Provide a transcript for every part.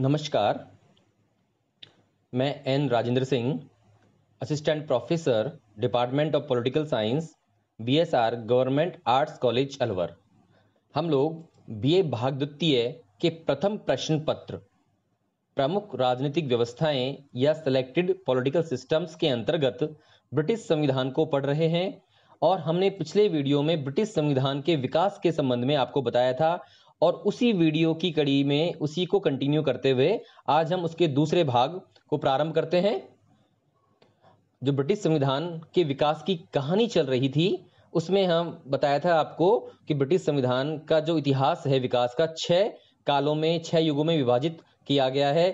नमस्कार मैं N Rajendra Singh assistant professor department of political science BSR government arts college Alwar हम लोग बीए भाग द्वितीय के प्रथम प्रश्न पत्र प्रमुख राजनीतिक व्यवस्थाएं या सिलेक्टेड पॉलिटिकल सिस्टम्स के अंतर्गत ब्रिटिश संविधान को पढ़ रहे हैं और हमने पिछले वीडियो में ब्रिटिश संविधान के विकास के संबंध में आपको बताया था और उसी वीडियो की कड़ी में उसी को कंटिन्यू करते हुए आज हम उसके दूसरे भाग को प्रारंभ करते हैं जो ब्रिटिश संविधान के विकास की कहानी चल रही थी उसमें हम बताया था आपको कि ब्रिटिश संविधान का जो इतिहास है विकास का छह कालों में छह युगों में विभाजित किया गया है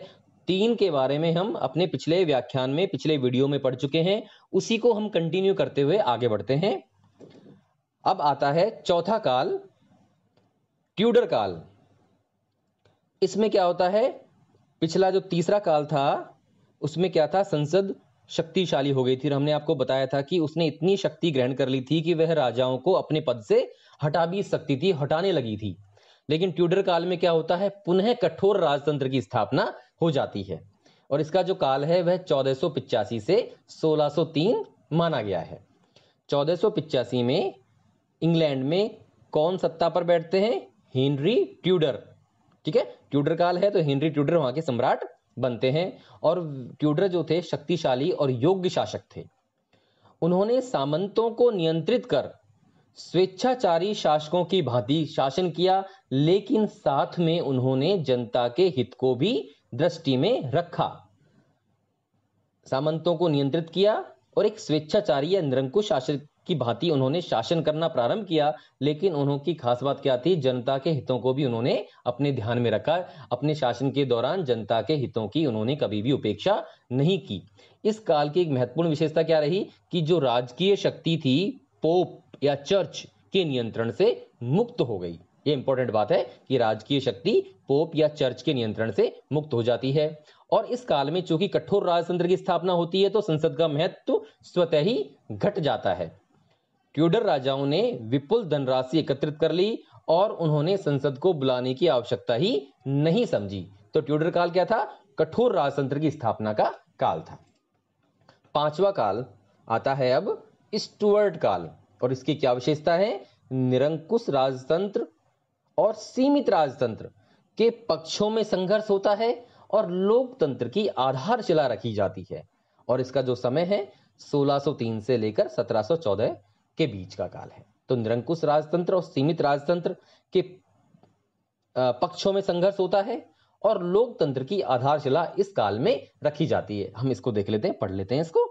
तीन के बारे में हम अपने पिछले व्याख्यान में पिछले वीडियो में पढ़ चुके हैं उसी को हम कंटिन्यू करते हुए आगे बढ़ते हैं अब आता है चौथा काल ट्यूडर काल इसमें क्या होता है पिछला जो तीसरा काल था उसमें क्या था संसद शक्तिशाली हो गई थी और हमने आपको बताया था कि उसने इतनी शक्ति ग्रहण कर ली थी कि वह राजाओं को अपने पद से हटा भी सकती थी हटाने लगी थी लेकिन ट्यूडर काल में क्या होता है पुनः कठोर राजतंत्र की स्थापना हो जाती है और इसका जो काल है वह चौदह से सोलह माना गया है चौदह में इंग्लैंड में कौन सत्ता पर बैठते हैं हेनरी ट्यूडर ठीक है ट्यूडर काल है तो हेनरी ट्यूडर वहां के सम्राट बनते हैं और ट्यूडर जो थे शक्तिशाली और योग्य शासक थे उन्होंने सामंतों को नियंत्रित कर स्वेच्छाचारी शासकों की भांति शासन किया लेकिन साथ में उन्होंने जनता के हित को भी दृष्टि में रखा सामंतों को नियंत्रित किया और एक स्वेच्छाचारी या निरंकुश शासक की भांति उन्होंने शासन करना प्रारंभ किया लेकिन उनकी खास बात क्या थी जनता के हितों को भी उन्होंने अपने ध्यान में रखा अपने शासन के दौरान जनता के हितों की उन्होंने कभी भी उपेक्षा नहीं की इस काल की एक महत्वपूर्ण विशेषता क्या रही कि जो राजकीय शक्ति थी पोप या चर्च के नियंत्रण से मुक्त हो गई ये इंपॉर्टेंट बात है कि राजकीय शक्ति पोप या चर्च के नियंत्रण से मुक्त हो जाती है और इस काल में चूंकि कठोर राजतंत्र की स्थापना होती है तो संसद का महत्व तो स्वतः ही घट जाता है ट्यूडर राजाओं ने विपुल धनराशि एकत्रित कर ली और उन्होंने संसद को बुलाने की आवश्यकता ही नहीं समझी तो ट्यूडर काल क्या था कठोर राजतंत्र की स्थापना का काल था पांचवा काल आता है अब स्टुअर्ट काल और इसकी क्या विशेषता है निरंकुश राजतंत्र और सीमित राजतंत्र के पक्षों में संघर्ष होता है और लोकतंत्र की आधारशिला रखी जाती है और इसका जो समय है 1603 से लेकर 1714 के बीच का काल है तो निरंकुश राजतंत्र और सीमित राजतंत्र के पक्षों में संघर्ष होता है और लोकतंत्र की आधारशिला इस काल में रखी जाती है हम इसको देख लेते हैं पढ़ लेते हैं इसको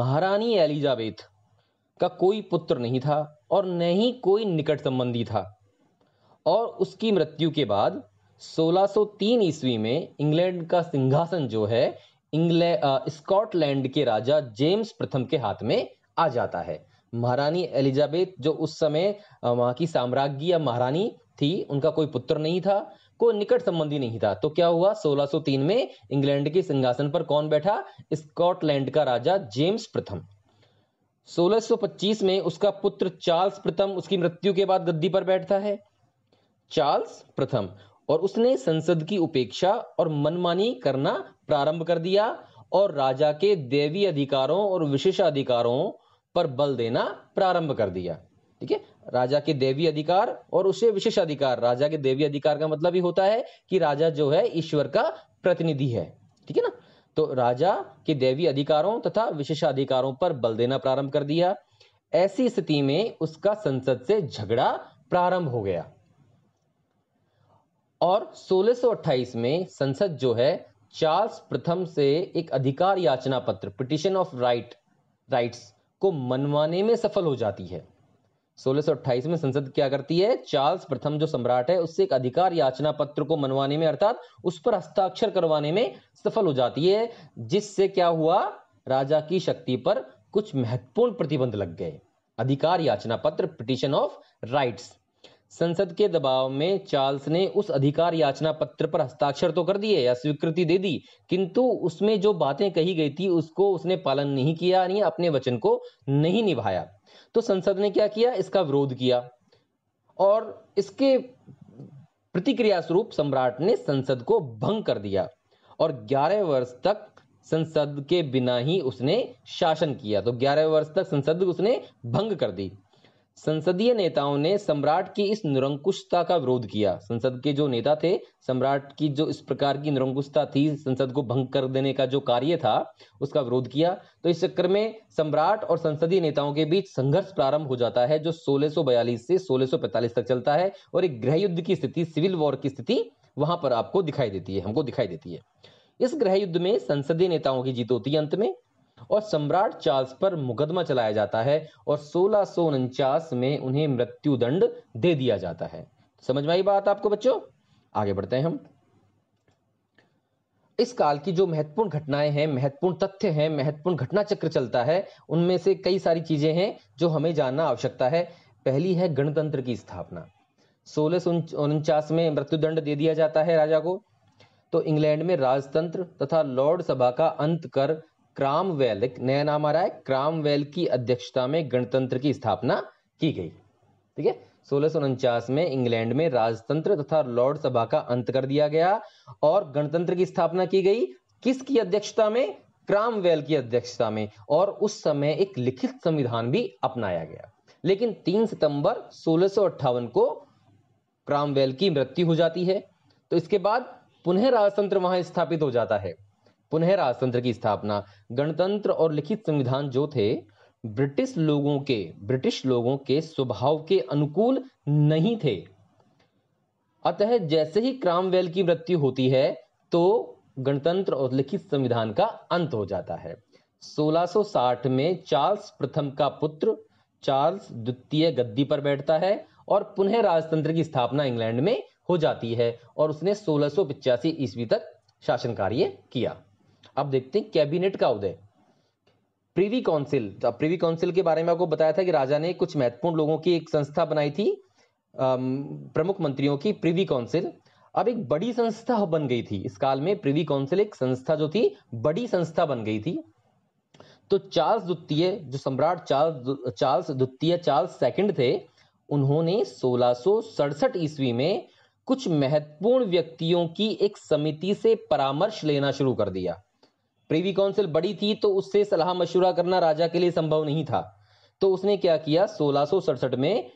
महारानी एलिजाबेथ का कोई पुत्र नहीं था और न ही कोई निकट संबंधी था और उसकी मृत्यु के बाद 1603 ईस्वी में इंग्लैंड का सिंहासन जो है इंग्लैंड स्कॉटलैंड के राजा जेम्स प्रथम के हाथ में आ जाता है महारानी एलिजाबेथ जो उस समय वहां की साम्राज्ञी या महारानी थी उनका कोई पुत्र नहीं था कोई निकट संबंधी नहीं था तो क्या हुआ 1603 में इंग्लैंड के सिंहासन पर कौन बैठा स्कॉटलैंड का राजा जेम्स प्रथम 1625 में उसका पुत्र चार्ल्स प्रथम उसकी मृत्यु के बाद गद्दी पर बैठता है चार्ल्स प्रथम और उसने संसद की उपेक्षा और मनमानी करना प्रारंभ कर दिया और राजा के देवी अधिकारों और विशेषाधिकारों अधिकारों पर बल देना प्रारंभ कर दिया ठीक है राजा के देवी अधिकार और उसे विशेष अधिकार राजा के देवी अधिकार का मतलब ही होता है कि राजा जो है ईश्वर का प्रतिनिधि है ठीक है ना तो राजा के देवी अधिकारों तथा विशेषाधिकारों पर बल देना प्रारंभ कर दिया ऐसी स्थिति में उसका संसद से झगड़ा प्रारंभ हो गया और 1628 में संसद जो है चार्ल्स प्रथम से एक अधिकार याचना पत्र पिटिशन ऑफ राइट राइट्स को मनवाने में सफल हो जाती है 1628 में संसद क्या करती है चार्ल्स प्रथम जो सम्राट है उससे एक अधिकार याचना पत्र को मनवाने में अर्थात उस पर हस्ताक्षर करवाने में सफल हो जाती है जिससे क्या हुआ राजा की शक्ति पर कुछ महत्वपूर्ण प्रतिबंध लग गए अधिकार याचना पत्र पिटिशन ऑफ राइट्स संसद के दबाव में चार्ल्स ने उस अधिकार याचना पत्र पर हस्ताक्षर तो कर दिए या स्वीकृति दे दी किंतु उसमें जो बातें कही गई थी उसको उसने पालन नहीं किया यानी अपने वचन को नहीं निभाया तो संसद ने क्या किया इसका विरोध किया और इसके प्रतिक्रिया स्वरूप सम्राट ने संसद को भंग कर दिया और 11 वर्ष तक संसद के बिना ही उसने शासन किया तो 11 वर्ष तक संसद उसने भंग कर दी संसदीय नेताओं ने सम्राट की इस निरंकुशता का विरोध किया संसद के जो नेता थे सम्राट की जो इस प्रकार की निरंकुशता थी संसद को भंग कर देने का जो कार्य था उसका विरोध किया तो इस चक्कर में सम्राट और संसदीय नेताओं के बीच संघर्ष प्रारंभ हो जाता है जो 1642 से 1645 तक चलता है और एक गृह युद्ध की स्थिति सिविल वॉर की स्थिति वहां पर आपको दिखाई देती है हमको दिखाई देती है इस गृह युद्ध में संसदीय नेताओं की जीत होती है अंत में और सम्राट चार्ल्स पर मुकदमा चलाया जाता है और सोलह में उन्हें मृत्यु दंड दे दिया जाता है समझ में आई बात आपको बच्चों आगे बढ़ते हैं हम इस काल की जो महत्वपूर्ण घटनाएं हैं महत्वपूर्ण तथ्य हैं महत्वपूर्ण घटना चक्र चलता है उनमें से कई सारी चीजें हैं जो हमें जानना आवश्यकता है पहली है गणतंत्र की स्थापना सोलह में मृत्युदंड दे दिया जाता है राजा को तो इंग्लैंड में राजतंत्र तथा लॉर्ड सभा का अंत कर क्रामवेल एक नया नाम आ रहा है क्रामवेल की अध्यक्षता में गणतंत्र की स्थापना की गई ठीक है सोलह में इंग्लैंड में राजतंत्र तथा लॉर्ड सभा का अंत कर दिया गया और गणतंत्र की स्थापना की गई किसकी अध्यक्षता में क्रामवेल की अध्यक्षता में और उस समय एक लिखित संविधान भी अपनाया गया लेकिन 3 सितंबर सोलह को क्रामवेल की मृत्यु हो जाती है तो इसके बाद पुनः राजतंत्र वहां स्थापित हो जाता है पुनः राजतंत्र की स्थापना गणतंत्र और लिखित संविधान जो थे ब्रिटिश लोगों के ब्रिटिश लोगों के स्वभाव के अनुकूल नहीं थे अतः जैसे ही क्रामवेल की मृत्यु होती है तो गणतंत्र और लिखित संविधान का अंत हो जाता है 1660 में चार्ल्स प्रथम का पुत्र चार्ल्स द्वितीय गद्दी पर बैठता है और पुनः राजतंत्र की स्थापना इंग्लैंड में हो जाती है और उसने सोलह ईस्वी तक शासन कार्य किया अब देखते हैं कैबिनेट का उदय प्रीवी काउंसिल प्रीवी काउंसिल के बारे में आपको बताया था कि राजा ने कुछ महत्वपूर्ण लोगों की एक संस्था बनाई थी प्रमुख मंत्रियों की प्रीवी काउंसिल अब एक बड़ी संस्था बन गई थी इस काल में प्रीवी काउंसिल एक संस्था जो थी बड़ी संस्था बन गई थी तो चार्ल्स द्वितीय जो सम्राट चार्ल्स चार्ल्स द्वितीय चार्ल्स सेकंड थे उन्होंने सोलह ईस्वी में कुछ महत्वपूर्ण व्यक्तियों की एक समिति से परामर्श लेना शुरू कर दिया प्रीवी काउंसिल बड़ी थी तो उससे सलाह मशुरा करना राजा के लिए संभव नहीं था तो उसने क्या किया सोलह में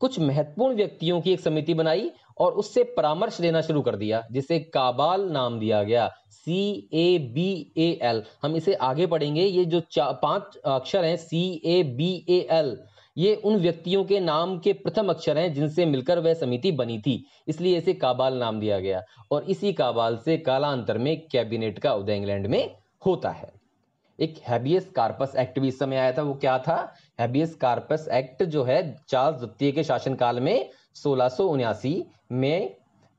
कुछ महत्वपूर्ण व्यक्तियों की एक समिति बनाई और उससे परामर्श लेना शुरू कर दिया जिसे काबाल नाम दिया गया सी ए बी ए एल हम इसे आगे पढ़ेंगे ये जो पांच अक्षर हैं सी ए बी ए एल ये उन व्यक्तियों के नाम के प्रथम अक्षर हैं जिनसे मिलकर वह समिति बनी थी इसलिए इसे काबाल नाम दिया गया और इसी काबाल से कालांतर में कैबिनेट का उदय इंग्लैंड में होता है एक हैबियस कार्पस एक्ट भी इस समय आया था वो क्या था हैबियस कार्पस एक्ट जो है चार्ल्स द्वितीय के शासनकाल में सोलह में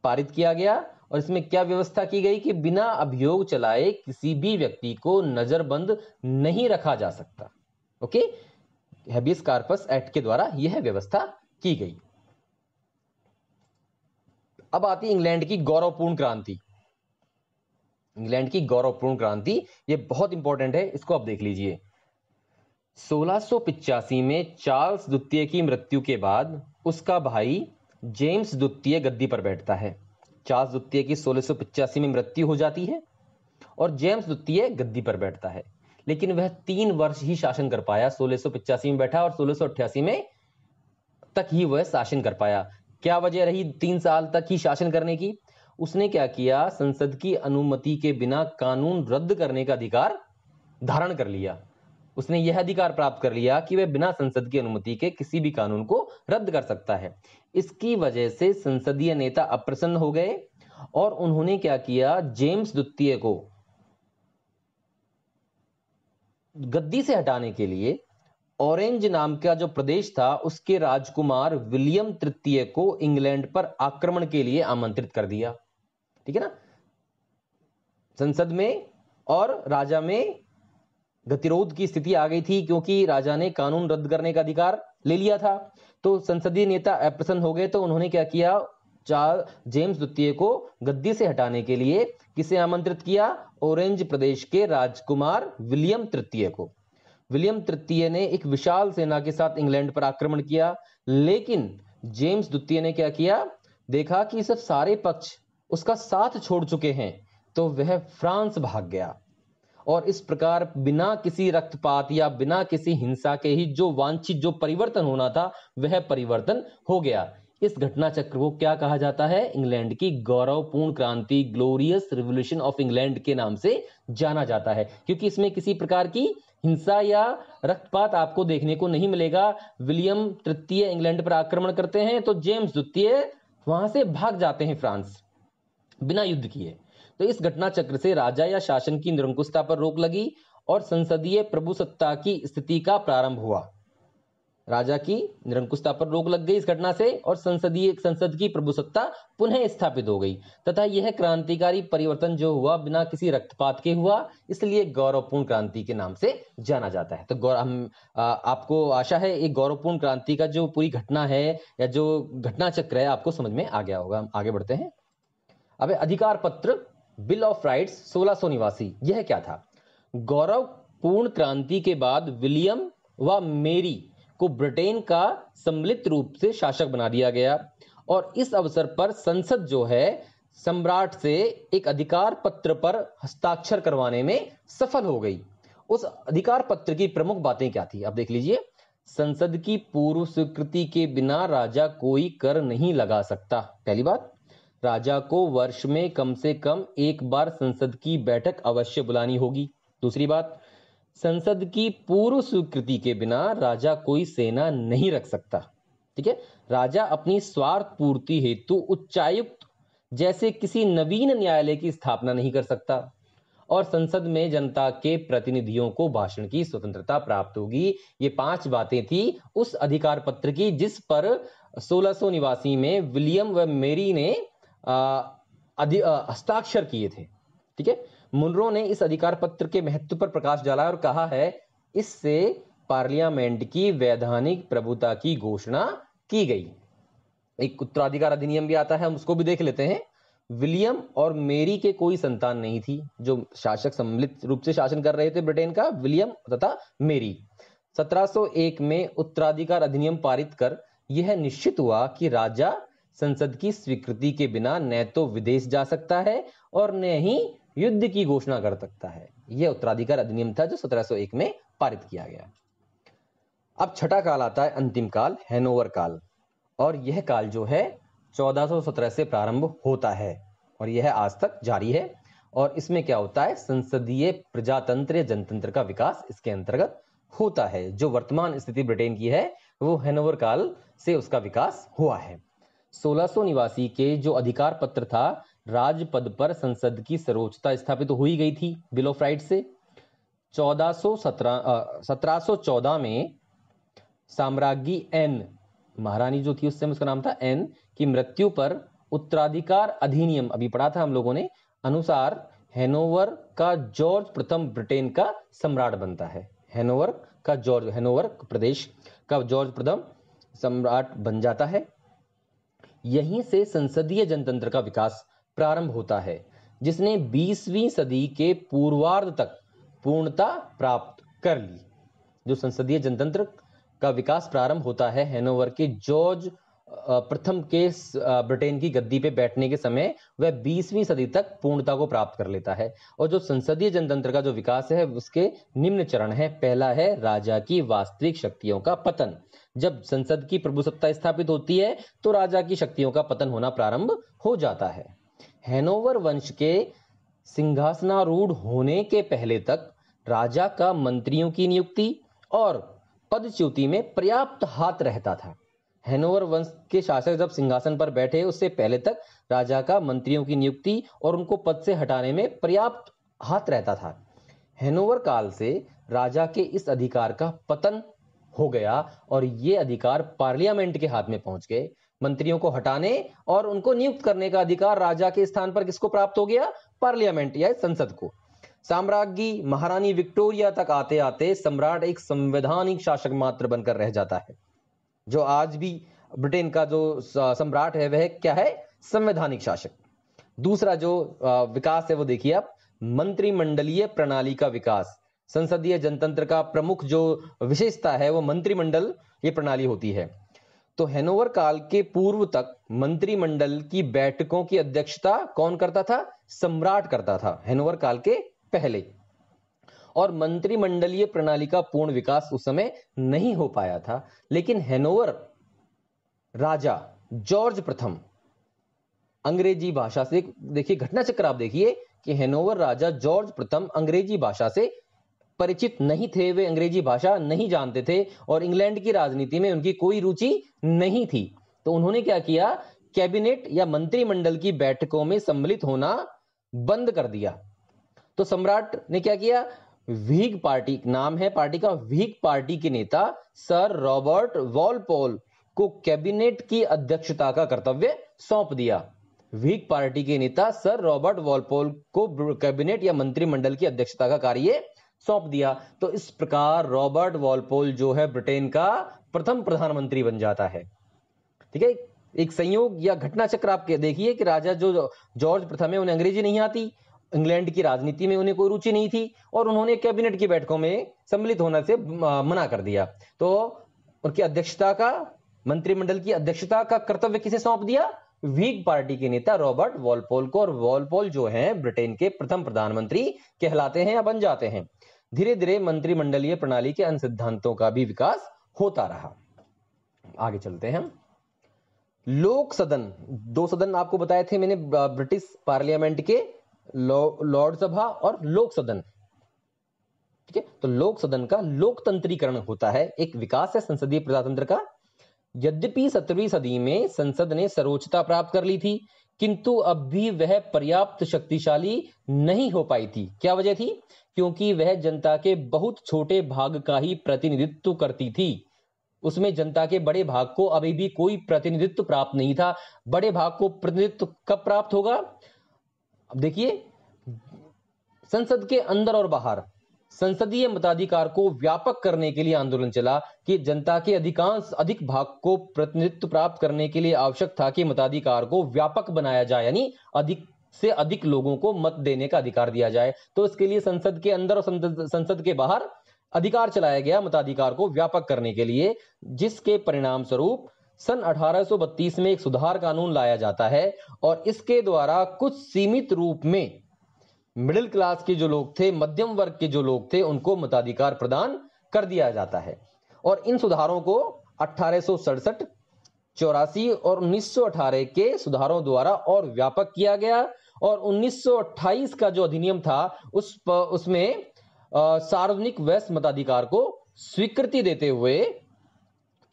पारित किया गया और इसमें क्या व्यवस्था की गई कि बिना अभियोग चलाए किसी भी व्यक्ति को नजरबंद नहीं रखा जा सकता ओके हैबियस कार्पस एक्ट के द्वारा यह व्यवस्था की गई अब आती इंग्लैंड की गौरवपूर्ण क्रांति इंग्लैंड की गौरवपूर्ण क्रांति ये बहुत इंपॉर्टेंट है इसको आप देख लीजिए सोलह में चार्ल्स द्वितीय की मृत्यु के बाद उसका भाई जेम्स द्वितीय गद्दी पर बैठता है चार्ल्स द्वितीय की सोलह में मृत्यु हो जाती है और जेम्स द्वितीय गद्दी पर बैठता है लेकिन वह तीन वर्ष ही शासन कर पाया सोलह में बैठा और सोलह में तक ही वह शासन कर पाया क्या वजह रही तीन साल तक ही शासन करने की उसने क्या किया संसद की अनुमति के बिना कानून रद्द करने का अधिकार धारण कर लिया उसने यह अधिकार प्राप्त कर लिया कि वह बिना संसद की अनुमति के किसी भी कानून को रद्द कर सकता है इसकी वजह से संसदीय नेता अप्रसन्न हो गए और उन्होंने क्या किया जेम्स द्वितीय को गद्दी से हटाने के लिए ऑरेंज नाम का जो प्रदेश था उसके राजकुमार विलियम तृतीय को इंग्लैंड पर आक्रमण के लिए आमंत्रित कर दिया ठीक है ना संसद में और राजा में गतिरोध की स्थिति आ गई थी क्योंकि राजा ने कानून रद्द करने का अधिकार ले लिया था तो संसदीय नेता अप्रसन्न हो गए तो उन्होंने क्या किया चार जेम्स द्वितीय को गद्दी से हटाने के लिए किसे आमंत्रित किया ओरेंज प्रदेश के राजकुमार विलियम तृतीय को विलियम तृतीय ने एक विशाल सेना के साथ इंग्लैंड पर आक्रमण किया लेकिन जेम्स द्वितीय ने क्या किया देखा कि सब सारे पक्ष उसका साथ छोड़ चुके हैं तो वह फ्रांस भाग गया और इस प्रकार बिना किसी रक्तपात या बिना किसी हिंसा के ही जो वांछित जो परिवर्तन होना था वह परिवर्तन हो गया इस घटना चक्र को क्या कहा जाता है इंग्लैंड की गौरवपूर्ण क्रांति ग्लोरियस रिवोल्यूशन ऑफ इंग्लैंड के नाम से जाना जाता है क्योंकि इसमें किसी प्रकार की हिंसा या रक्तपात आपको देखने को नहीं मिलेगा विलियम तृतीय इंग्लैंड पर आक्रमण करते हैं तो जेम्स द्वितीय वहां से भाग जाते हैं फ्रांस बिना युद्ध किए तो इस घटना चक्र से राजा या शासन की निरंकुशता पर रोक लगी और संसदीय प्रभुसत्ता की स्थिति का प्रारंभ हुआ राजा की निरंकुशता पर रोक लग गई इस घटना से और संसदीय संसद की प्रभुसत्ता पुनः स्थापित हो गई तथा यह क्रांतिकारी परिवर्तन जो हुआ बिना किसी रक्तपात के हुआ इसलिए गौरवपूर्ण क्रांति के नाम से जाना जाता है तो गौर हम आ, आपको आशा है एक गौरवपूर्ण क्रांति का जो पूरी घटना है या जो घटना चक्र है आपको समझ में आ गया होगा हम आगे बढ़ते हैं अब अधिकार पत्र बिल ऑफ राइट्स सोलह निवासी यह क्या था गौरव पूर्ण क्रांति के बाद विलियम व मेरी को ब्रिटेन का सम्मिलित रूप से शासक बना दिया गया और इस अवसर पर संसद जो है सम्राट से एक अधिकार पत्र पर हस्ताक्षर करवाने में सफल हो गई उस अधिकार पत्र की प्रमुख बातें क्या थी आप देख लीजिए संसद की पूर्व स्वीकृति के बिना राजा कोई कर नहीं लगा सकता पहली बात राजा को वर्ष में कम से कम एक बार संसद की बैठक अवश्य बुलानी होगी दूसरी बात संसद की पूर्व स्वीकृति के बिना राजा कोई सेना नहीं रख सकता ठीक है राजा अपनी स्वार्थ पूर्ति हेतु उच्चायुक्त जैसे किसी नवीन न्यायालय की स्थापना नहीं कर सकता और संसद में जनता के प्रतिनिधियों को भाषण की स्वतंत्रता प्राप्त होगी ये पांच बातें थी उस अधिकार पत्र की जिस पर सोलह निवासी में विलियम व मेरी ने हस्ताक्षर किए थे ठीक है मुनरो ने इस अधिकार पत्र के महत्व पर प्रकाश डाला और कहा है इससे पार्लियामेंट की वैधानिक प्रभुता की घोषणा की गई एक उत्तराधिकार अधिनियम भी आता है हम उसको भी देख लेते हैं विलियम और मेरी के कोई संतान नहीं थी जो शासक सम्मिलित रूप से शासन कर रहे थे ब्रिटेन का विलियम तथा मेरी 1701 में उत्तराधिकार अधिनियम पारित कर यह निश्चित हुआ कि राजा संसद की स्वीकृति के बिना न तो विदेश जा सकता है और न ही युद्ध की घोषणा कर सकता है यह उत्तराधिकार अधिनियम था जो 1701 में पारित किया गया अब छठा काल आता है अंतिम काल हैनोवर काल और यह काल जो है 1417 से प्रारंभ होता है और यह आज तक जारी है और इसमें क्या होता है संसदीय प्रजातंत्र जनतंत्र का विकास इसके अंतर्गत होता है जो वर्तमान स्थिति ब्रिटेन की है वो हैनोवर काल से उसका विकास हुआ है सोलह के जो अधिकार पत्र था राजपद पर संसद की सर्वोच्चता स्थापित तो हुई गई थी बिल ऑफ राइट से चौदह सत्रह में साम्राज्ञी एन महारानी जो थी उस समय उसका नाम था एन की मृत्यु पर उत्तराधिकार अधिनियम अभी पढ़ा था हम लोगों ने अनुसार हेनोवर का जॉर्ज प्रथम ब्रिटेन का सम्राट बनता है हेनोवर का जॉर्ज हेनोवर प्रदेश का जॉर्ज प्रथम सम्राट बन जाता है यहीं से संसदीय जनतंत्र का विकास प्रारंभ होता है जिसने 20वीं सदी के पूर्वार्ध तक पूर्णता प्राप्त कर ली जो संसदीय जनतंत्र का विकास प्रारंभ होता है हैनोवर के जॉर्ज प्रथम के ब्रिटेन की गद्दी पे बैठने के समय वह 20वीं सदी तक पूर्णता को प्राप्त कर लेता है और जो संसदीय जनतंत्र का जो विकास है उसके निम्न चरण है पहला है राजा की वास्तविक शक्तियों का पतन जब संसद की प्रभुसत्ता स्थापित होती है तो राजा की शक्तियों का पतन होना प्रारंभ हो जाता है हैनोवर वंश के सिंहासनारूढ़ होने के पहले तक राजा का मंत्रियों की नियुक्ति और पदच्युति में पर्याप्त हाथ रहता था हैनोवर वंश के शासक जब सिंहासन पर बैठे उससे पहले तक राजा का मंत्रियों की नियुक्ति और उनको पद से हटाने में पर्याप्त हाथ रहता था हैनोवर काल से राजा के इस अधिकार का पतन हो गया और ये अधिकार पार्लियामेंट के हाथ में पहुंच गए मंत्रियों को हटाने और उनको नियुक्त करने का अधिकार राजा के स्थान पर किसको प्राप्त हो गया पार्लियामेंट या संसद को साम्राज्ञी महारानी विक्टोरिया तक आते आते सम्राट एक संवैधानिक शासक मात्र बनकर रह जाता है जो आज भी ब्रिटेन का जो सम्राट है वह क्या है संवैधानिक शासक दूसरा जो विकास है वो देखिए आप मंत्रिमंडलीय प्रणाली का विकास संसदीय जनतंत्र का प्रमुख जो विशेषता है वो मंत्रिमंडल ये प्रणाली होती है तो हेनोवर काल के पूर्व तक मंत्रिमंडल की बैठकों की अध्यक्षता कौन करता था सम्राट करता था हेनोवर काल के पहले और मंत्रिमंडलीय प्रणाली का पूर्ण विकास उस समय नहीं हो पाया था लेकिन हैनोवर राजा जॉर्ज प्रथम अंग्रेजी भाषा से देखिए घटना चक्र आप देखिए कि हैनोवर राजा जॉर्ज प्रथम अंग्रेजी भाषा से परिचित नहीं थे वे अंग्रेजी भाषा नहीं जानते थे और इंग्लैंड की राजनीति में उनकी कोई रुचि नहीं थी तो उन्होंने क्या किया कैबिनेट या मंत्रिमंडल की बैठकों में सम्मिलित होना बंद कर दिया तो सम्राट ने क्या किया वीग पार्टी नाम है पार्टी का वीग पार्टी के नेता सर रॉबर्ट वॉलपोल को कैबिनेट की अध्यक्षता का कर्तव्य सौंप दिया वीक पार्टी के नेता सर रॉबर्ट वॉलपोल को कैबिनेट या मंत्रिमंडल की अध्यक्षता का कार्य सौंप दिया तो इस प्रकार रॉबर्ट वॉलपोल जो है ब्रिटेन का प्रथम प्रधानमंत्री बन जाता है ठीक है एक संयोग या घटना चक्र आप देखिए कि राजा जो जॉर्ज प्रथम है उन्हें अंग्रेजी नहीं आती इंग्लैंड की राजनीति में उन्हें कोई रुचि नहीं थी और उन्होंने कैबिनेट की बैठकों में सम्मिलित होने से मना कर दिया तो उनकी अध्यक्षता का मंत्रिमंडल की अध्यक्षता का कर्तव्य किसे सौंप दिया वीक पार्टी के नेता रॉबर्ट वॉलपोल को और वॉलपोल जो हैं ब्रिटेन के प्रथम प्रधानमंत्री कहलाते हैं या बन जाते हैं धीरे धीरे मंत्रिमंडलीय प्रणाली के अन्य सिद्धांतों का भी विकास होता रहा आगे चलते हैं लोक सदन दो सदन आपको बताए थे मैंने ब्रिटिश पार्लियामेंट के लॉर्ड सभा और लोक सदन ठीक है तो लोक सदन का लोकतंत्रीकरण होता है एक विकास है संसदीय प्रजातंत्र का यद्यपि सत्रहवीं सदी में संसद ने सर्वोच्चता प्राप्त कर ली थी किंतु अब भी वह पर्याप्त शक्तिशाली नहीं हो पाई थी क्या वजह थी क्योंकि वह जनता के बहुत छोटे भाग का ही प्रतिनिधित्व करती थी उसमें जनता के बड़े भाग को अभी भी कोई प्रतिनिधित्व प्राप्त नहीं था बड़े भाग को प्रतिनिधित्व कब प्राप्त होगा अब देखिए संसद के अंदर और बाहर संसदीय मताधिकार को व्यापक करने के लिए आंदोलन चला कि जनता के अधिकांश अधिक भाग को प्रतिनिधित्व प्राप्त करने के लिए आवश्यक था कि मताधिकार को व्यापक बनाया जाए यानी अधिक से अधिक लोगों को मत देने का अधिकार दिया जाए तो इसके लिए संसद के अंदर और संसद के बाहर अधिकार चलाया गया मताधिकार को व्यापक करने के लिए जिसके परिणाम स्वरूप सन 1832 में एक सुधार कानून लाया जाता है और इसके द्वारा कुछ सीमित रूप में मिडिल क्लास के जो लोग थे मध्यम वर्ग के जो लोग थे उनको मताधिकार प्रदान कर दिया जाता है और इन सुधारों को अठारह चौरासी और 1918 के सुधारों द्वारा और व्यापक किया गया और 1928 का जो अधिनियम था उस उसमें सार्वजनिक वैश्य मताधिकार को स्वीकृति देते हुए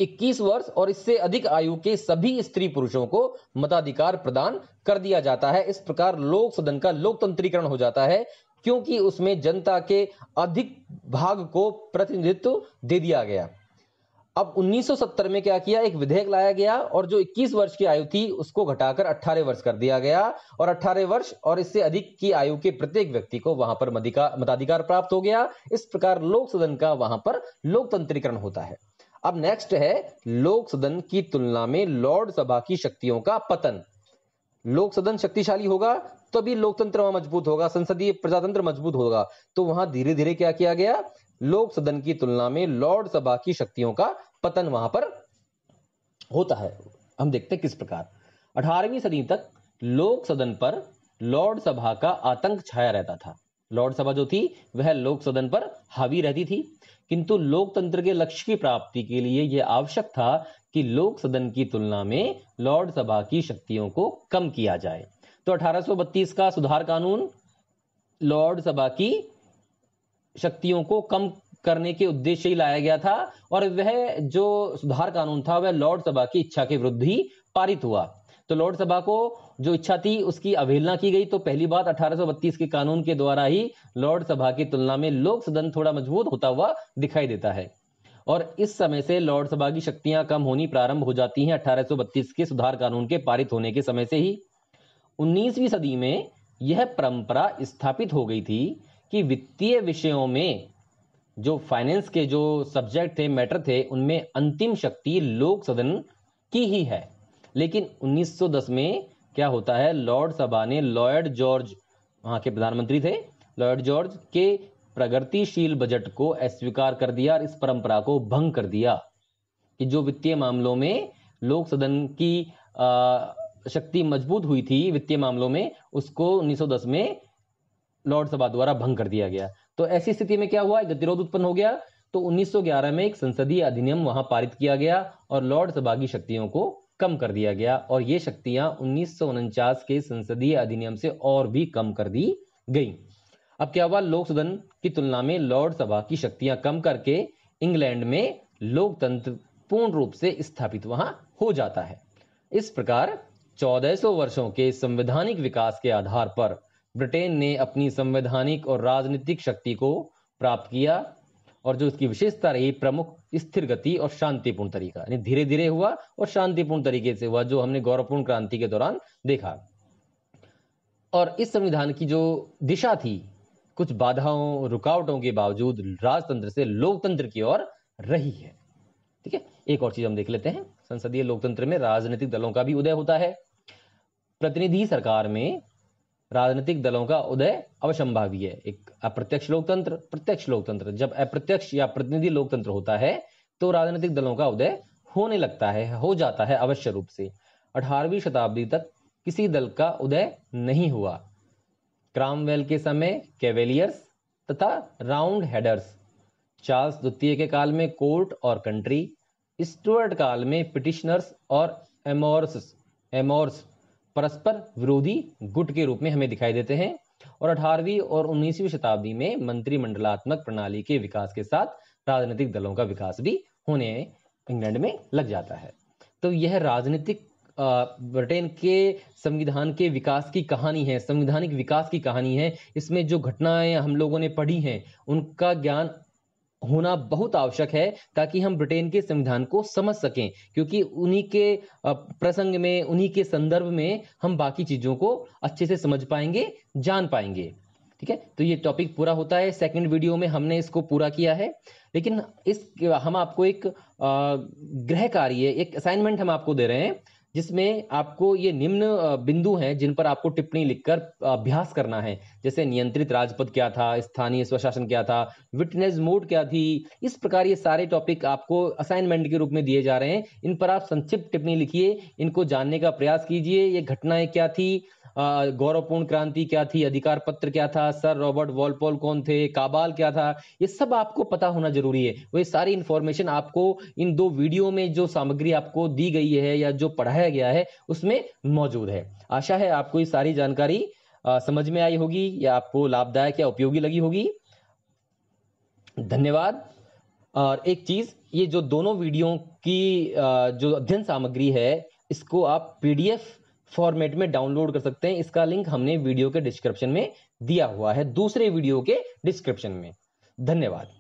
21 वर्ष और इससे अधिक आयु के सभी स्त्री पुरुषों को मताधिकार प्रदान कर दिया जाता है इस प्रकार लोक सदन का लोकतंत्रीकरण हो जाता है क्योंकि उसमें जनता के अधिक भाग को प्रतिनिधित्व दे दिया गया अब 1970 में क्या किया एक विधेयक लाया गया और जो 21 वर्ष की आयु थी उसको घटाकर 18 वर्ष कर दिया गया और 18 वर्ष और इससे अधिक की आयु के प्रत्येक व्यक्ति को वहां पर मताधिकार प्राप्त हो गया इस प्रकार लोक सदन का वहां पर लोकतंत्रीकरण होता है अब नेक्स्ट है लोक सदन की तुलना में लॉर्ड सभा की शक्तियों का पतन लोक सदन शक्तिशाली होगा तभी तो लोकतंत्र वहां मजबूत होगा संसदीय प्रजातंत्र मजबूत होगा तो वहां धीरे धीरे क्या किया गया लोक सदन की तुलना में लॉर्ड सभा की शक्तियों का पतन वहां पर होता है हम देखते हैं किस प्रकार अठारहवीं सदी तक लोक सदन पर लॉर्ड सभा का आतंक छाया रहता था लॉर्ड सभा जो थी वह लोक सदन पर हावी रहती थी किंतु लोकतंत्र के लक्ष्य की प्राप्ति के लिए यह आवश्यक था कि लोक सदन की तुलना में लॉर्ड सभा की शक्तियों को कम किया जाए तो 1832 का सुधार कानून लॉर्ड सभा की शक्तियों को कम करने के उद्देश्य ही लाया गया था और वह जो सुधार कानून था वह लॉर्ड सभा की इच्छा के विरुद्ध ही पारित हुआ तो लॉर्ड सभा को जो इच्छा थी उसकी अवहेलना की गई तो पहली बात 1832 के कानून के द्वारा ही लॉर्ड सभा की तुलना में लोक सदन थोड़ा मजबूत होता हुआ दिखाई देता है और इस समय से लॉर्ड सभा की शक्तियां कम होनी प्रारंभ हो जाती हैं 1832 के सुधार कानून के पारित होने के समय से ही 19वीं सदी में यह परंपरा स्थापित हो गई थी कि वित्तीय विषयों में जो फाइनेंस के जो सब्जेक्ट थे मैटर थे उनमें अंतिम शक्ति लोक सदन की ही है लेकिन 1910 में क्या होता है लॉर्ड सभा ने लॉयड जॉर्ज वहां के प्रधानमंत्री थे लॉयड जॉर्ज के प्रगतिशील बजट को अस्वीकार कर दिया और इस परंपरा को भंग कर दिया कि जो वित्तीय मामलों में लोक सदन की शक्ति मजबूत हुई थी वित्तीय मामलों में उसको 1910 में लॉर्ड सभा द्वारा भंग कर दिया गया तो ऐसी स्थिति में क्या हुआ गतिरोध उत्पन्न हो गया तो 1911 में एक संसदीय अधिनियम वहां पारित किया गया और लॉर्ड सभा की शक्तियों को कम कर दिया गया और ये शक्तियां उन्नीस के संसदीय अधिनियम से और भी कम कर दी गई अब क्या हुआ लोक सदन की तुलना में लॉर्ड सभा की शक्तियां कम करके इंग्लैंड में लोकतंत्र पूर्ण रूप से स्थापित वहां हो जाता है इस प्रकार 1400 वर्षों के संवैधानिक विकास के आधार पर ब्रिटेन ने अपनी संवैधानिक और राजनीतिक शक्ति को प्राप्त किया और जो इसकी विशेषता रही प्रमुख स्थिर गति और शांतिपूर्ण तरीका यानी धीरे धीरे हुआ और शांतिपूर्ण तरीके से हुआ जो हमने गौरवपूर्ण क्रांति के दौरान देखा और इस संविधान की जो दिशा थी कुछ बाधाओं रुकावटों के बावजूद राजतंत्र से लोकतंत्र की ओर रही है ठीक है एक और चीज हम देख लेते हैं संसदीय लोकतंत्र में राजनीतिक दलों का भी उदय होता है प्रतिनिधि सरकार में राजनीतिक दलों का उदय अवसंभावी है एक अप्रत्यक्ष लोकतंत्र प्रत्यक्ष लोकतंत्र जब अप्रत्यक्ष या प्रतिनिधि लोकतंत्र होता है तो राजनीतिक दलों का उदय होने लगता है हो जाता है अवश्य रूप से अठारहवीं शताब्दी तक किसी दल का उदय नहीं हुआ क्रामवेल के समय कैवेलियर्स तथा राउंड हेडर्स चार्ल्स द्वितीय के काल में कोर्ट और कंट्री स्टुअर्ट काल में पिटिशनर्स और एमोर्स एमोर्स परस्पर विरोधी गुट के रूप में हमें दिखाई देते हैं और 18वीं और 19वीं शताब्दी में मंत्रिमंडलात्मक प्रणाली के विकास के साथ राजनीतिक दलों का विकास भी होने इंग्लैंड में लग जाता है तो यह राजनीतिक ब्रिटेन के संविधान के विकास की कहानी है संविधानिक विकास की कहानी है इसमें जो घटनाएं हम लोगों ने पढ़ी हैं उनका ज्ञान होना बहुत आवश्यक है ताकि हम ब्रिटेन के संविधान को समझ सकें क्योंकि उन्हीं के प्रसंग में उन्हीं के संदर्भ में हम बाकी चीजों को अच्छे से समझ पाएंगे जान पाएंगे ठीक है तो ये टॉपिक पूरा होता है सेकंड वीडियो में हमने इसको पूरा किया है लेकिन इस हम आपको एक ग्रह कार्य एक असाइनमेंट हम आपको दे रहे हैं जिसमें आपको ये निम्न बिंदु हैं जिन पर आपको टिप्पणी लिखकर अभ्यास करना है जैसे नियंत्रित राजपद क्या था स्थानीय स्वशासन क्या था विटनेस मोड क्या थी इस प्रकार ये सारे टॉपिक आपको असाइनमेंट के रूप में दिए जा रहे हैं इन पर आप संक्षिप्त टिप्पणी लिखिए इनको जानने का प्रयास कीजिए ये घटनाएं क्या थी गौरवपूर्ण क्रांति क्या थी अधिकार पत्र क्या था सर रॉबर्ट वॉलपोल कौन थे काबाल क्या था ये सब आपको पता होना जरूरी है वह सारी इंफॉर्मेशन आपको इन दो वीडियो में जो सामग्री आपको दी गई है या जो पढ़ाया गया है उसमें मौजूद है आशा है आपको ये सारी जानकारी समझ में आई होगी या आपको लाभदायक या उपयोगी लगी होगी धन्यवाद और एक चीज ये जो दोनों वीडियो की जो अध्ययन सामग्री है इसको आप पीडीएफ फॉर्मेट में डाउनलोड कर सकते हैं इसका लिंक हमने वीडियो के डिस्क्रिप्शन में दिया हुआ है दूसरे वीडियो के डिस्क्रिप्शन में धन्यवाद